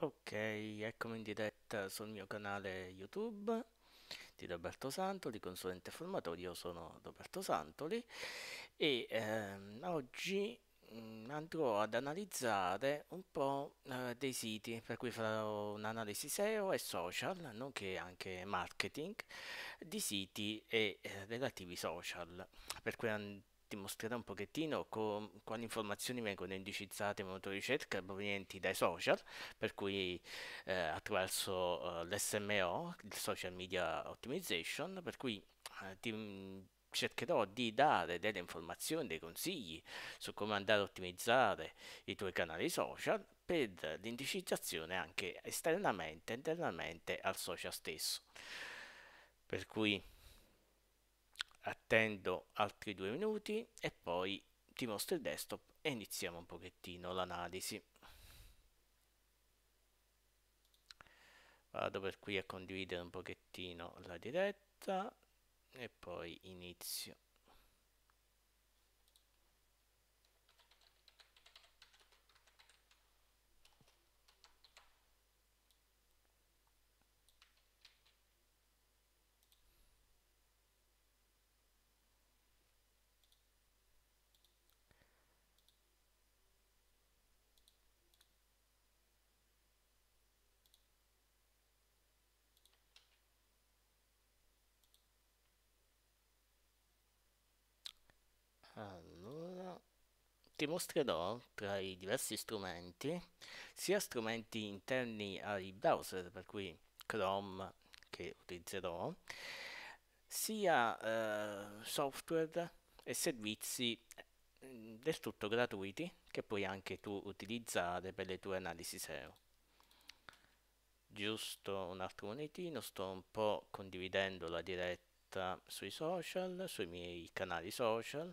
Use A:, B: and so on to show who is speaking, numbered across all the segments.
A: Ok, eccomi in diretta sul mio canale YouTube di Roberto Santoli, consulente formatore, io sono Roberto Santoli e ehm, oggi mh, mm, andrò ad analizzare un po' eh, dei siti, per cui farò un'analisi SEO e social, nonché anche marketing di siti e eh, relativi social, per cui andrò ti mostrerò un pochettino con, quali informazioni vengono indicizzate in ricerca provenienti dai social, per cui eh, attraverso eh, l'SMO, il Social Media Optimization, per cui eh, ti, mm, cercherò di dare delle informazioni, dei consigli su come andare a ottimizzare i tuoi canali social per l'indicizzazione anche esternamente e internamente al social stesso. Per cui attendo altri due minuti e poi ti mostro il desktop e iniziamo un pochettino l'analisi. Vado per qui a condividere un pochettino la diretta e poi inizio. Allora, ti mostrerò tra i diversi strumenti, sia strumenti interni ai browser, per cui Chrome che utilizzerò, sia eh, software e servizi mm, del tutto gratuiti che puoi anche tu utilizzare per le tue analisi SEO. Giusto un altro monetino, sto un po' condividendo la diretta sui social, sui miei canali social,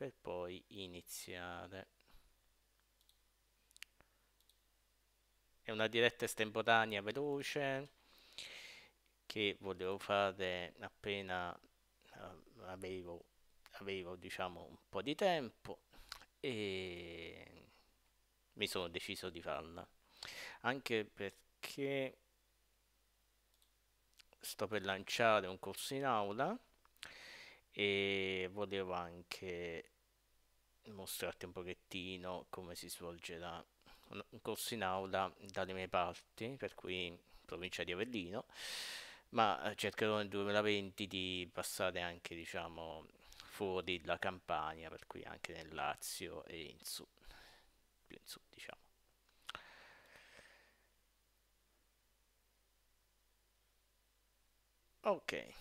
A: per poi iniziare. È una diretta estemporanea veloce che volevo fare appena eh, avevo, avevo diciamo un po' di tempo e mi sono deciso di farla anche perché sto per lanciare un corso in aula e volevo anche mostrarti un pochettino come si svolgerà un corso in aula dalle mie parti, per cui provincia di Avellino, ma eh, cercherò nel 2020 di passare anche diciamo fuori la Campania, per cui anche nel Lazio e in su, più in su diciamo. Ok.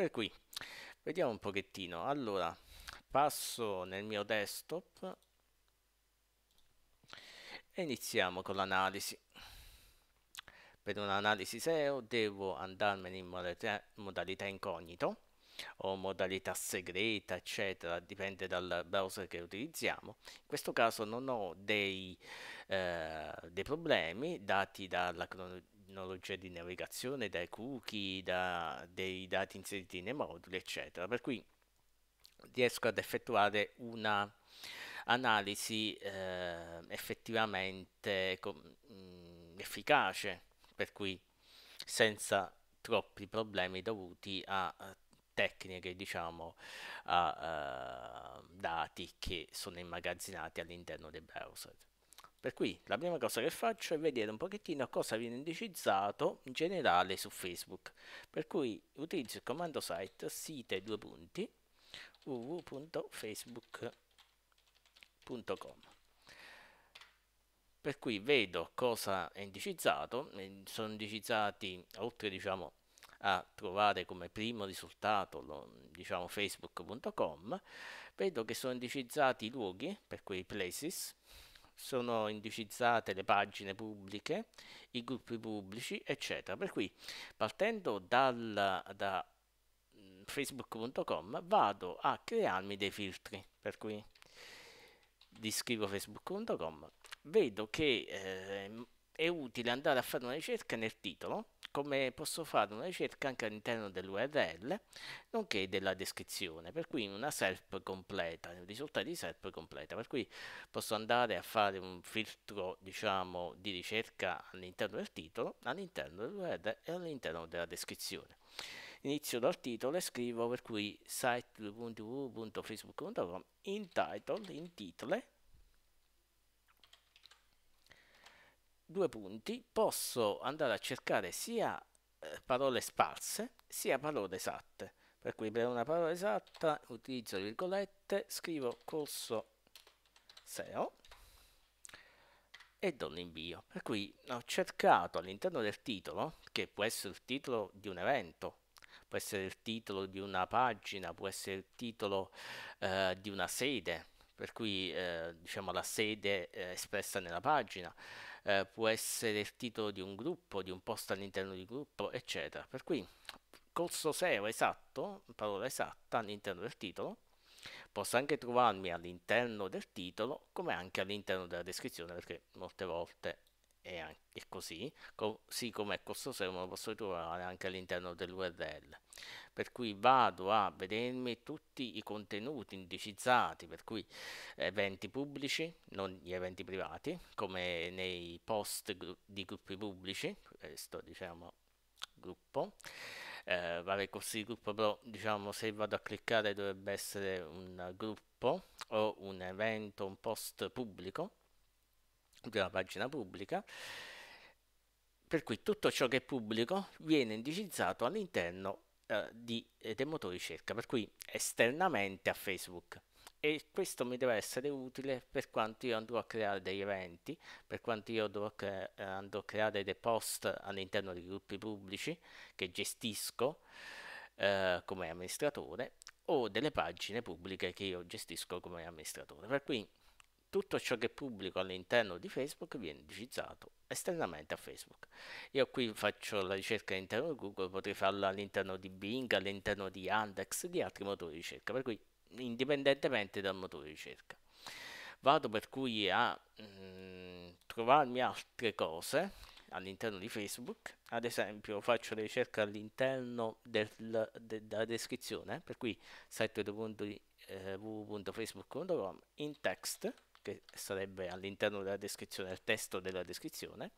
A: Per cui, vediamo un pochettino. Allora, passo nel mio desktop e iniziamo con l'analisi. Per un'analisi SEO devo andarmene in modalità, modalità incognito o modalità segreta, eccetera, dipende dal browser che utilizziamo. In questo caso non ho dei, eh, dei problemi dati dalla cronologia tecnologie di navigazione, dai cookie, da, dei dati inseriti nei moduli, eccetera. Per cui riesco ad effettuare una analisi eh, effettivamente com- mh, mm, efficace, per cui senza troppi problemi dovuti a, tecniche, diciamo, a, a dati che sono immagazzinati all'interno dei browser. Per cui la prima cosa che faccio è vedere un pochettino cosa viene indicizzato in generale su Facebook. Per cui utilizzo il comando site site due punti www.facebook.com per cui vedo cosa è indicizzato, sono indicizzati oltre diciamo, a trovare come primo risultato diciamo, facebook.com, vedo che sono indicizzati i luoghi, per cui places, sono indicizzate le pagine pubbliche, i gruppi pubblici, eccetera. Per cui partendo dal, da mm, facebook.com vado a crearmi dei filtri, per cui descrivo facebook.com, vedo che eh, è utile andare a fare una ricerca nel titolo, come posso fare una ricerca anche all'interno dell'URL, nonché della descrizione, per cui una SERP completa, il risultato di SERP completa, per cui posso andare a fare un filtro, diciamo, di ricerca all'interno del titolo, all'interno dell'URL e all'interno della descrizione. Inizio dal titolo e scrivo per cui site.facebook.com in title, in titolo, due punti, posso andare a cercare sia eh, parole sparse sia parole esatte. Per cui per una parola esatta utilizzo le virgolette, scrivo corso SEO e do l'invio. Per cui ho cercato all'interno del titolo, che può essere il titolo di un evento, può essere il titolo di una pagina, può essere il titolo eh, di una sede, per cui eh, diciamo la sede eh, espressa nella pagina, eh, può essere il titolo di un gruppo, di un post all'interno di un gruppo, eccetera. Per cui corso SEO esatto, parola esatta all'interno del titolo, posso anche trovarmi all'interno del titolo come anche all'interno della descrizione perché molte volte è, è così, così come è costoso lo posso trovare anche all'interno dell'URL. Per cui vado a vedermi tutti i contenuti indicizzati, per cui eventi pubblici, non gli eventi privati, come nei post di gruppi pubblici, questo eh, diciamo gruppo, eh, vabbè corsi di gruppo però diciamo se vado a cliccare dovrebbe essere un gruppo o un evento, un post pubblico di una pagina pubblica, per cui tutto ciò che è pubblico viene indicizzato all'interno eh, di, eh, del motore di ricerca, per cui esternamente a Facebook. E questo mi deve essere utile per quanto io andrò a creare degli eventi, per quanto io cre- eh, andrò a creare dei post all'interno di gruppi pubblici che gestisco eh, come amministratore o delle pagine pubbliche che io gestisco come amministratore. Per cui tutto ciò che pubblico all'interno di Facebook viene indicizzato esternamente a Facebook. Io qui faccio la ricerca all'interno di Google, potrei farla all'interno di Bing, all'interno di Andex, di altri motori di ricerca, per cui indipendentemente dal motore di ricerca. Vado per cui a mh, mm, trovarmi altre cose all'interno di Facebook, ad esempio faccio le ricerche all'interno della de, descrizione, per cui sito eh, in text che sarebbe all'interno della descrizione, del testo della descrizione,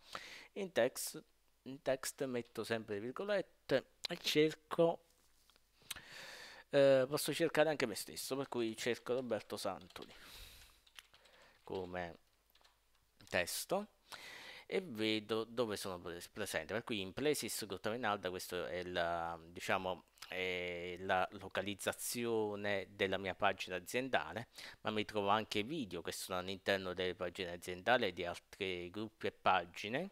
A: in text, in text metto sempre le virgolette e cerco, eh, posso cercare anche me stesso, per cui cerco Roberto Santoli come testo e vedo dove sono presente, per cui in Plesis Grotta Rinalda questo è il, diciamo, eh, la localizzazione della mia pagina aziendale, ma mi trovo anche video che sono all'interno delle pagine aziendali e di altri gruppi e pagine,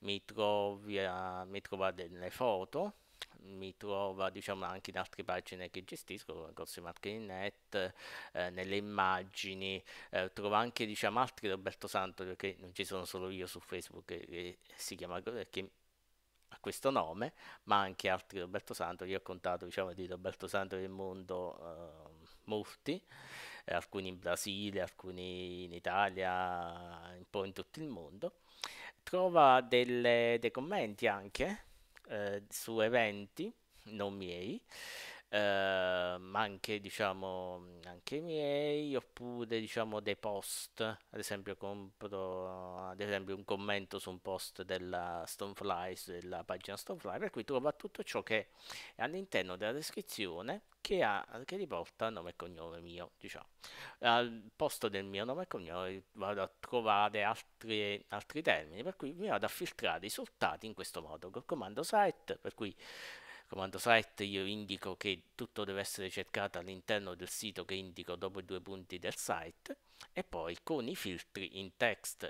A: mi, trovi a, mi trova delle foto, mi trova diciamo anche in altre pagine che gestisco come Corsi Marketing Net eh, nelle immagini eh, trovo anche diciamo altri Roberto Santo perché non ci sono solo io su Facebook che, eh, che si chiama che a questo nome, ma anche altri di Roberto Santo, io ho contato diciamo, di Roberto Santo del mondo eh, molti, eh, alcuni in Brasile, alcuni in Italia, un po' in tutto il mondo. Trova delle, dei commenti anche eh, su eventi non miei Ehm, ma anche, diciamo, anche i miei, oppure diciamo dei post, ad esempio compro ad esempio un commento su un post della Stonefly, della pagina Stonefly, per cui trova tutto ciò che è all'interno della descrizione che, ha, che riporta nome e cognome mio, diciamo. Al posto del mio nome e cognome vado a trovare altri, altri termini, per cui mi vado a filtrare i risultati in questo modo col comando site, per cui comando site io indico che tutto deve essere cercato all'interno del sito che indico dopo i due punti del site e poi con i filtri in text,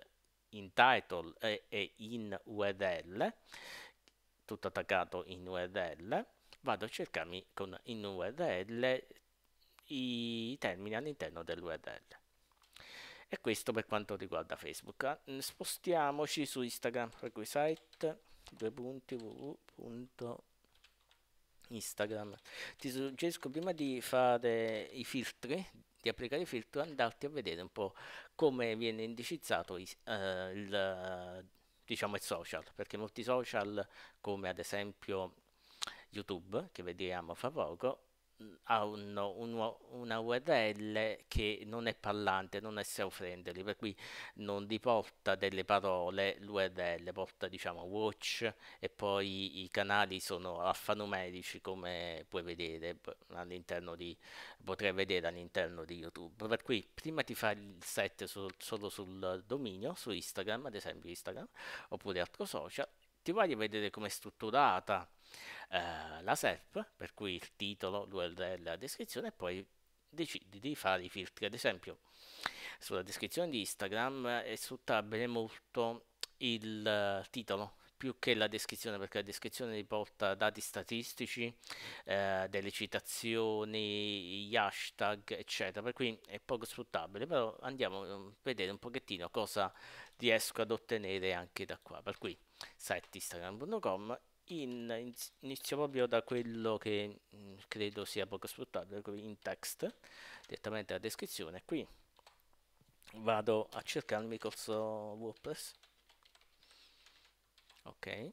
A: in title e, e in URL, tutto attaccato in URL, vado a cercarmi con in URL i termini all'interno dell'URL. E questo per quanto riguarda Facebook. Spostiamoci su Instagram, requisite, due punti, www Instagram. Ti suggerisco prima di fare i filtri, di applicare i filtri, andarti a vedere un po' come viene indicizzato il, eh, il, diciamo il social, perché molti social come ad esempio YouTube, che vediamo fra poco, hanno un, una URL che non è parlante, non è self friendly, per cui non riporta delle parole l'URL, porta diciamo watch e poi i canali sono alfanumerici come puoi vedere all'interno di potrai vedere all'interno di YouTube. Per cui prima ti fai il set su, solo sul dominio, su Instagram, ad esempio Instagram, oppure altro social, ti vai a vedere come è strutturata eh, la SERP, per cui il titolo, l'URL, la descrizione e poi decidi di fare i filtri. Ad esempio, sulla descrizione di Instagram è eh, sfruttabile molto il eh, titolo più che la descrizione perché la descrizione riporta dati statistici eh, delle citazioni gli hashtag eccetera per cui è poco sfruttabile però andiamo a mm, vedere un pochettino cosa riesco ad ottenere anche da qua per cui site instagram.com in, inizio proprio da quello che mm, credo sia poco sfruttabile, ecco, in text, direttamente la descrizione. Qui vado a cercarmi corso WordPress. Ok.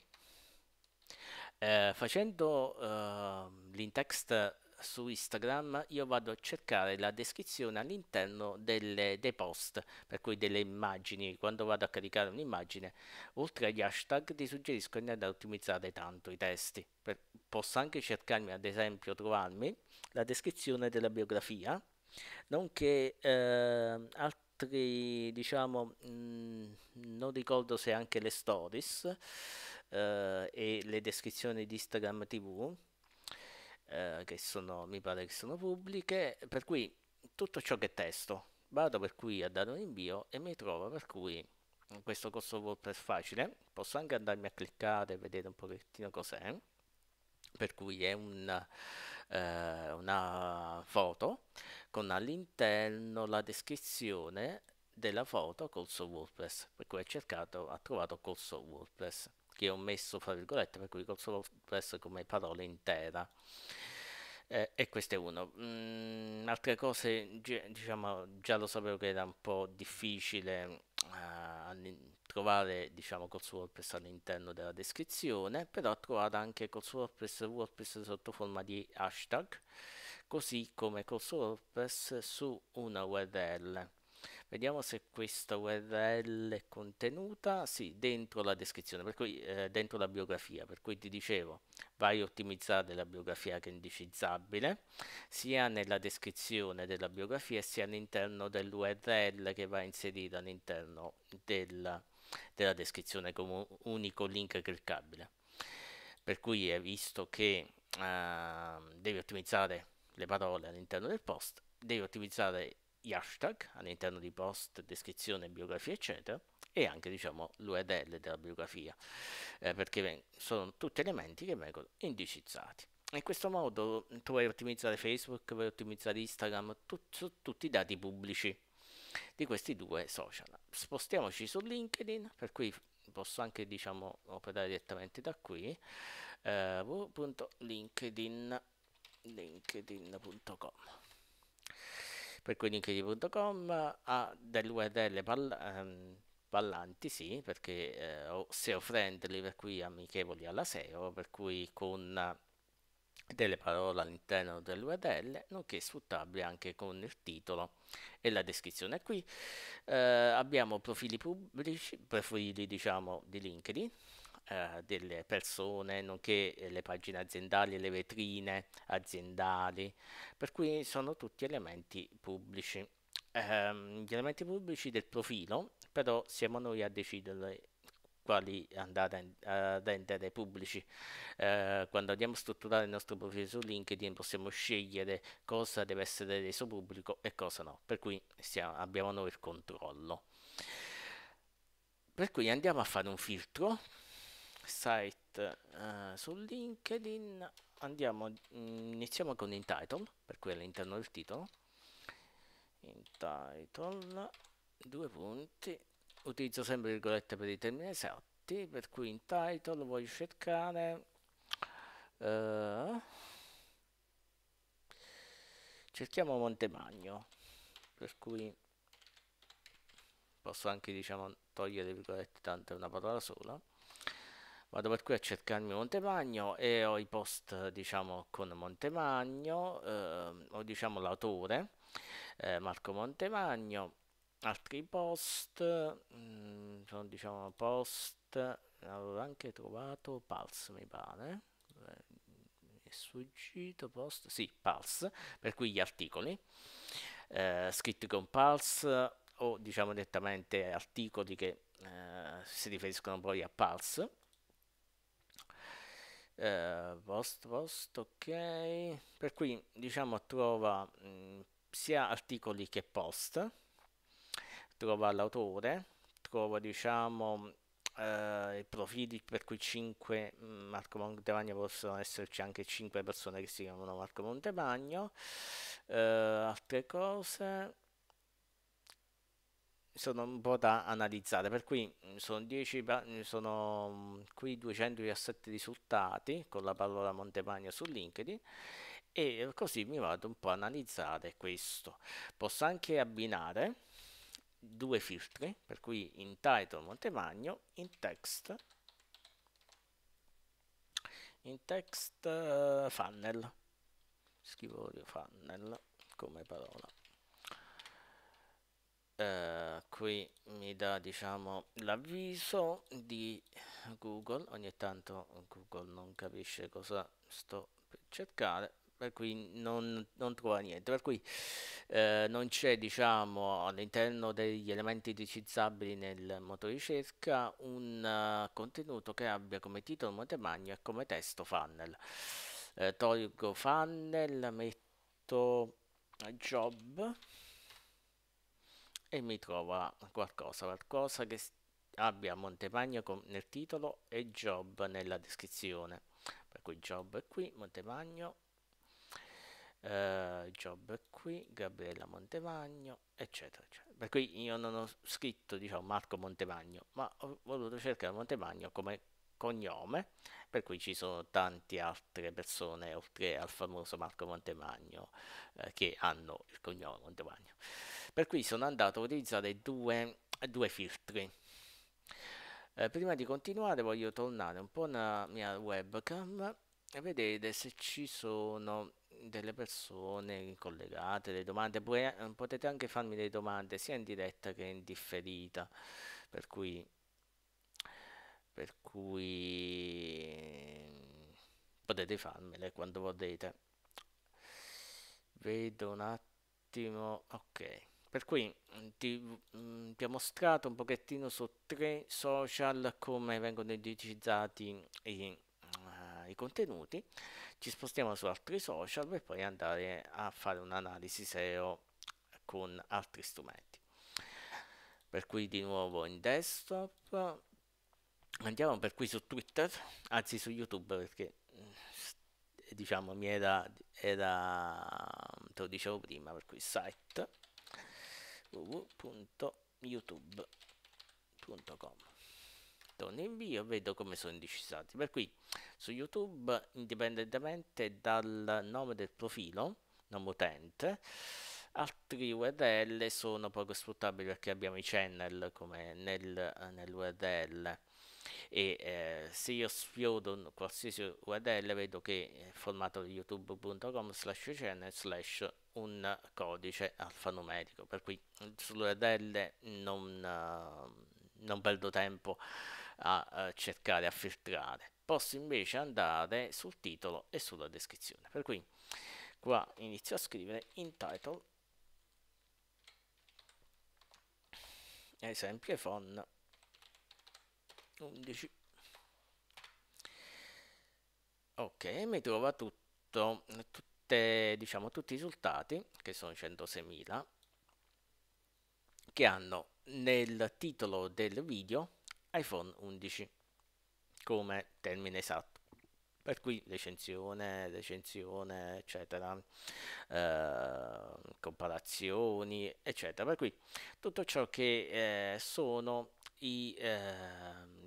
A: Eh, facendo eh, l'intext su Instagram io vado a cercare la descrizione all'interno delle, dei post, per cui delle immagini, quando vado a caricare un'immagine, oltre agli hashtag ti suggerisco di andare a ottimizzare tanto i testi. Per, posso anche cercarmi, ad esempio, trovarmi la descrizione della biografia, nonché eh, altri, diciamo, mh, mm, non ricordo se anche le stories eh, e le descrizioni di Instagram TV eh, che sono, mi pare che sono pubbliche, per cui tutto ciò che testo vado per cui a dare un invio e mi trovo per cui questo corso WordPress facile, posso anche andarmi a cliccare e vedere un pochettino cos'è, per cui è un, eh, una foto con all'interno la descrizione della foto corso WordPress, per cui ha cercato, ha trovato corso WordPress che ho messo fra virgolette, per cui console of press come parola intera. Eh, e questo è uno. Mm, altre cose, diciamo, già lo sapevo che era un po' difficile uh, trovare, diciamo, col WordPress all'interno della descrizione, però ho trovato anche col WordPress WordPress sotto forma di hashtag, così come col WordPress su una URL. Vediamo se questa URL è contenuta, sì, dentro la descrizione, per cui, eh, dentro la biografia, per cui ti dicevo, vai a ottimizzare la biografia che è indicizzabile, sia nella descrizione della biografia sia all'interno dell'URL che va inserita all'interno della, della descrizione come unico link cliccabile. Per cui è eh, visto che eh, devi ottimizzare le parole all'interno del post, devi ottimizzare gli hashtag all'interno di post, descrizione, biografia, eccetera, e anche diciamo, l'URL della biografia, eh, perché sono tutti elementi che vengono indicizzati. In questo modo mm, tu puoi ottimizzare Facebook, puoi ottimizzare Instagram, tut, su tutti i dati pubblici di questi due social. Spostiamoci su LinkedIn, per cui posso anche diciamo, operare direttamente da qui, eh, www.linkedin.com per quellinchiodio.com ha delle URL parl- ehm, parlanti, sì, perché eh, ho SEO friendly, per cui amichevoli alla SEO, per cui con delle parole all'interno dell'URL, nonché sfruttabili anche con il titolo e la descrizione. Qui eh, abbiamo profili pubblici, profili diciamo di LinkedIn, eh, delle persone, nonché eh, le pagine aziendali le vetrine aziendali, per cui sono tutti elementi pubblici. Ehm, gli elementi pubblici del profilo, però siamo noi a decidere quali andare a rendere pubblici. Eh, quando andiamo a strutturare il nostro profilo su LinkedIn possiamo scegliere cosa deve essere reso pubblico e cosa no, per cui siamo, abbiamo noi il controllo. Per cui andiamo a fare un filtro site uh, su LinkedIn, andiamo, mm, iniziamo con Intitle, per cui all'interno del titolo. Intitle, due punti, utilizzo sempre virgolette per i termini esatti, per cui Intitle voglio cercare... Uh, cerchiamo Montemagno, per cui posso anche diciamo togliere virgolette tante una parola sola vado per qui a cercarmi Montemagno e ho i post diciamo con Montemagno eh, o diciamo l'autore eh, Marco Montemagno altri post mh, mm, sono diciamo post avevo anche trovato Pulse mi pare eh, è sfuggito post sì Pulse per cui gli articoli eh, scritti con Pulse o diciamo direttamente articoli che eh, si riferiscono poi a Pulse eh, post post ok per cui diciamo trova mh, mm, sia articoli che post trova l'autore trova diciamo eh, i profili per cui 5 mm, Marco Montebagno possono esserci anche 5 persone che si chiamano Marco Montebagno eh, altre cose sono un po' da analizzare, per cui sono, 10, sono qui 217 risultati con la parola Montepagno su LinkedIn e così mi vado un po' a analizzare questo. Posso anche abbinare due filtri, per cui in title Montepagno, in text, in text eh, funnel, scrivo funnel come parola eh, qui mi dà diciamo l'avviso di Google ogni tanto Google non capisce cosa sto per cercare per cui non, non trova niente per cui eh, non c'è diciamo all'interno degli elementi indicizzabili nel motore ricerca un uh, contenuto che abbia come titolo Montemagno e come testo funnel eh, tolgo funnel metto job e mi trova qualcosa, qualcosa che abbia Montepagno nel titolo e Job nella descrizione. Per cui Job è qui, Montepagno, eh, Job è qui, Gabriella Montepagno, eccetera, eccetera. Per cui io non ho scritto, diciamo, Marco Montepagno, ma ho voluto cercare Montepagno come cognome, per cui ci sono tante altre persone oltre al famoso Marco Montemagno eh, che hanno il cognome Montemagno. Per cui sono andato a utilizzare due, due filtri. Eh, prima di continuare voglio tornare un po' nella mia webcam e vedere se ci sono delle persone collegate, delle domande, eh, potete anche farmi delle domande sia in diretta che in differita, per cui per cui potete farmele quando volete vedo un attimo ok per cui mm, ti, mm, ti, ho mostrato un pochettino su tre social come vengono indicizzati i, uh, i, contenuti ci spostiamo su altri social per poi andare a fare un'analisi SEO con altri strumenti per cui di nuovo in desktop andiamo per qui su Twitter, anzi su YouTube perché eh, diciamo mi era, era te lo dicevo prima per cui site www.youtube.com torno invio e vedo come sono indicizzati per cui su youtube indipendentemente dal nome del profilo nome utente altri url sono poco sfruttabili perché abbiamo i channel come nel, url e eh, se io sfiodo qualsiasi URL vedo che è formato youtube.com slash channel slash un codice alfanumerico per cui sull'URL non, uh, non perdo tempo a uh, cercare a filtrare posso invece andare sul titolo e sulla descrizione per cui qua inizio a scrivere in title esempio iPhone 11 ok mi trova tutto tutte, diciamo tutti i risultati che sono 106.000 che hanno nel titolo del video iPhone 11 come termine esatto per cui recensione, recensione, eccetera, eh, comparazioni, eccetera. Per cui tutto ciò che eh, sono i, eh,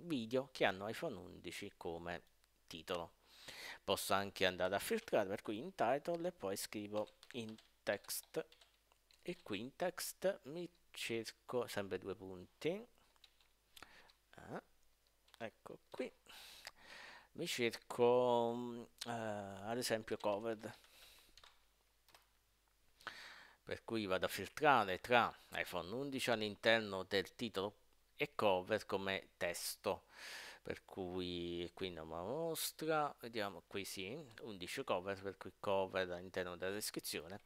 A: video che hanno iPhone 11 come titolo. Posso anche andare a filtrare, per cui in title e poi scrivo in text e qui in text mi cerco sempre due punti. Ah, ecco qui. Mi cerco uh, ad esempio covered per cui vado a filtrare tra iPhone 11 all'interno del titolo e cover come testo per cui qui non la mostra vediamo qui sì 11 cover per cui cover all'interno della descrizione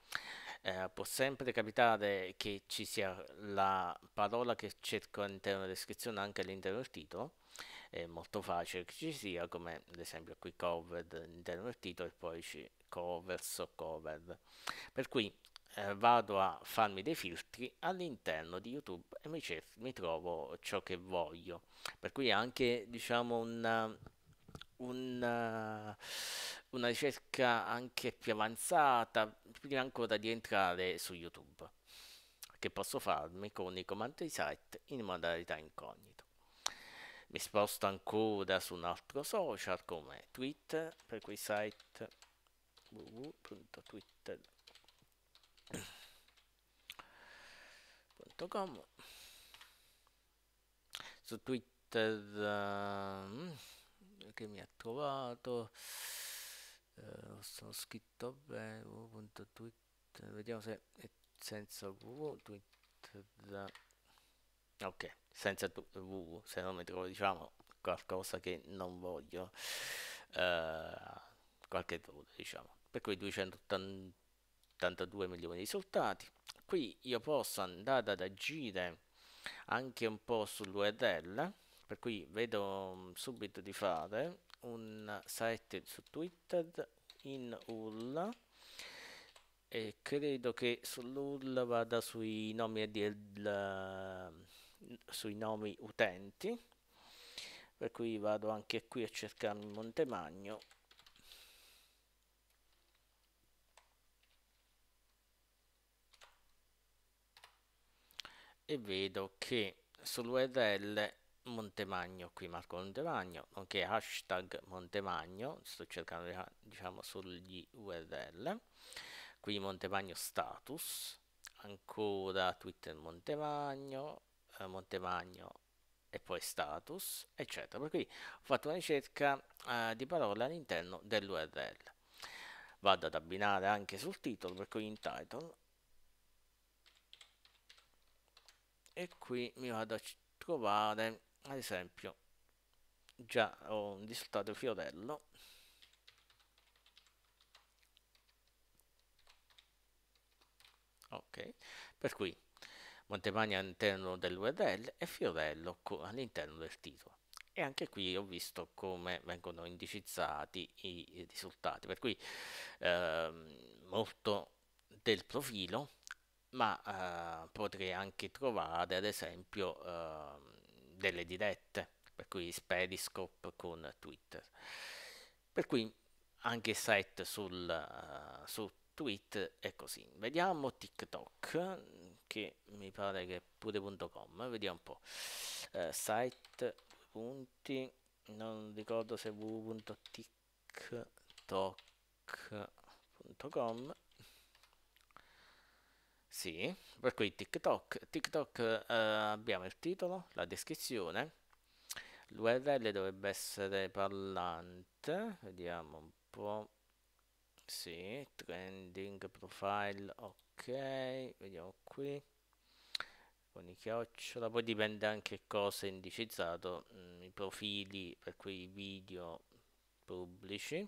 A: eh, può sempre capitare che ci sia la parola che cerco all'interno della descrizione anche all'interno del titolo è molto facile che ci sia come ad esempio qui cover all'interno del titolo e poi ci covers o cover per cui eh, vado a farmi dei filtri all'interno di YouTube e mi, cer- mi trovo ciò che voglio. Per cui anche diciamo un una, una, ricerca anche più avanzata prima ancora di entrare su YouTube che posso farmi con i comandi reset in modalità incognito. Mi sposto ancora su un altro social come Twitter, per cui site www.twitter.com .com. su Twitter uh, che mi ha trovato uh, sono scritto bene www.twitter vediamo se è senza www ok senza www se no mi trovo diciamo qualcosa che non voglio uh, qualche dovuto diciamo per cui 280 82 milioni di risultati. Qui io posso andare ad agire anche un po' sull'URL, per cui vedo mm, subito di fare un site su Twitter in URL e credo che sull'URL vada sui nomi, ADL, sui nomi utenti per cui vado anche qui a cercarmi Montemagno e vedo che sull'URL Montemagno, qui Marco Montemagno, nonché hashtag Montemagno, sto cercando diciamo sugli URL, qui Montemagno status, ancora Twitter Montemagno, eh, Montemagno e poi status, eccetera. Per cui ho fatto una ricerca eh, di parole all'interno dell'URL. Vado ad abbinare anche sul titolo, per cui in title e qui mi vado a trovare ad esempio già ho un risultato Fiorello ok per cui Montepagna all'interno dell'URL e Fiorello all'interno del titolo e anche qui ho visto come vengono indicizzati i risultati per cui eh, molto del profilo ma eh, potrei anche trovare ad esempio eh, delle dirette, per cui spediscope con Twitter. Per cui anche set sul, uh, su tweet è così. Vediamo TikTok, che mi pare che è pure.com, eh, vediamo un po'. Uh, site, punti, non ricordo se www.tiktok.com sì, per cui TikTok, TikTok eh, abbiamo il titolo, la descrizione, l'URL dovrebbe essere parlante, vediamo un po', sì, trending profile, ok, vediamo qui, con i chiocciola, poi dipende anche cosa è indicizzato, mh, mm, i profili, per cui i video pubblici,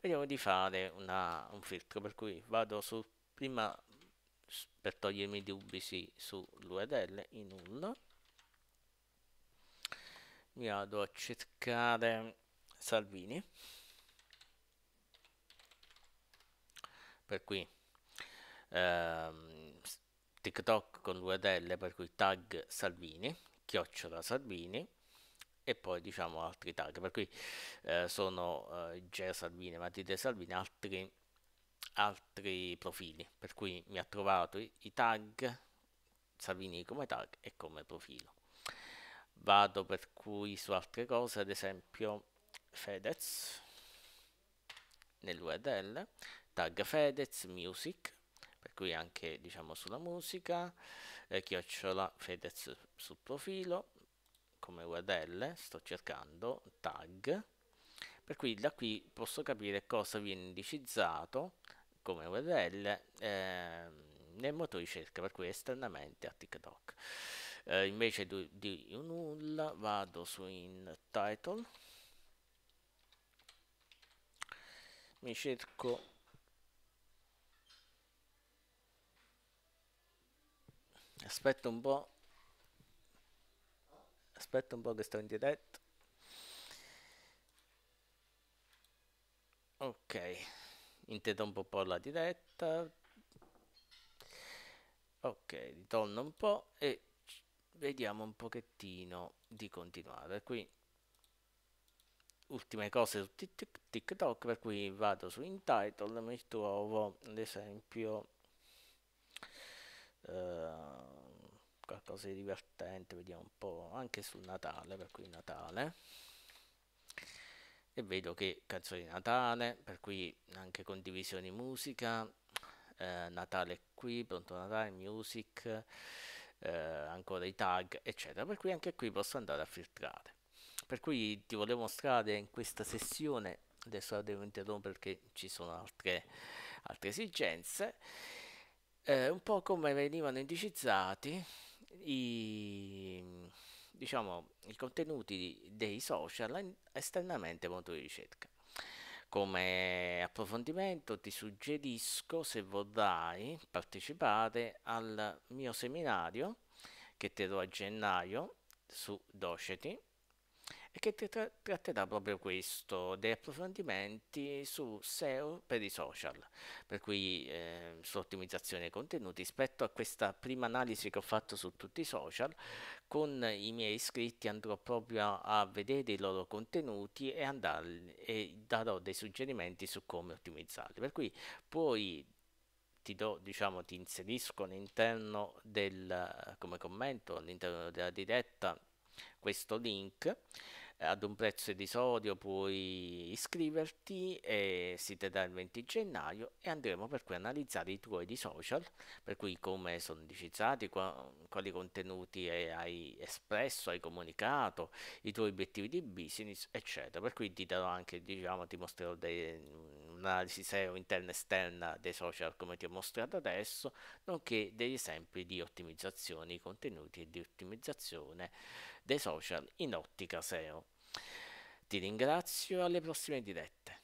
A: vediamo di fare una, un filtro, per cui vado su prima per togliermi i dubbi sì, sull'URL in nulla mi vado a cercare Salvini per cui ehm, TikTok con l'URL per cui tag Salvini chiocciola Salvini e poi diciamo altri tag per cui eh, sono eh, G Salvini, Matite Salvini altri altri profili, per cui mi ha trovato i, i tag Salvini come tag e come profilo. Vado per cui su altre cose, ad esempio Fedez nell'URL, tag Fedez Music, per cui anche diciamo sulla musica, eh, chiocciola Fedez sul profilo, come URL sto cercando tag per cui da qui posso capire cosa viene indicizzato come URL eh, nel motore ricerca, per cui esternamente a TikTok. Eh, invece di, di nulla vado su in title, mi cerco aspetta un po' aspetta un po' che sto in diretta ok interrompo un po' la diretta ok ritorno un po' e vediamo un pochettino di continuare qui ultime cose su TikTok per cui vado su Intitle mi trovo ad esempio eh, qualcosa di divertente vediamo un po' anche sul Natale per cui Natale e vedo che canzoni di Natale, per cui anche condivisioni musica, eh, Natale qui, pronto Natale, music, eh, ancora i tag, eccetera. Per cui anche qui posso andare a filtrare. Per cui ti volevo mostrare in questa sessione, adesso la devo interrompere perché ci sono altre, altre esigenze, eh, un po' come venivano indicizzati i diciamo, i contenuti dei social esternamente molto di ricerca. Come approfondimento ti suggerisco, se vorrai, partecipare al mio seminario che terrò a gennaio su Doceti e che tra tratterà proprio questo, dei approfondimenti su SEO per i social, per cui eh, su ottimizzazione dei contenuti rispetto a questa prima analisi che ho fatto su tutti i social, con i miei iscritti andrò proprio a, vedere i loro contenuti e, andarli, e darò dei suggerimenti su come ottimizzarli. Per cui poi ti, do, diciamo, ti inserisco all'interno del come commento all'interno della diretta questo link eh, ad un prezzo edisorio puoi iscriverti e si terrà il 20 gennaio e andremo per cui a analizzare i tuoi di social, per cui come sono indicizzati, quali contenuti hai espresso, hai comunicato, i tuoi obiettivi di business, eccetera. Per cui ti darò anche, diciamo, ti mostrerò mm, un'analisi SEO interna e esterna dei social come ti ho mostrato adesso, nonché degli esempi di ottimizzazione, i contenuti e di ottimizzazione dei social in ottica SEO. Ti ringrazio alle prossime dirette.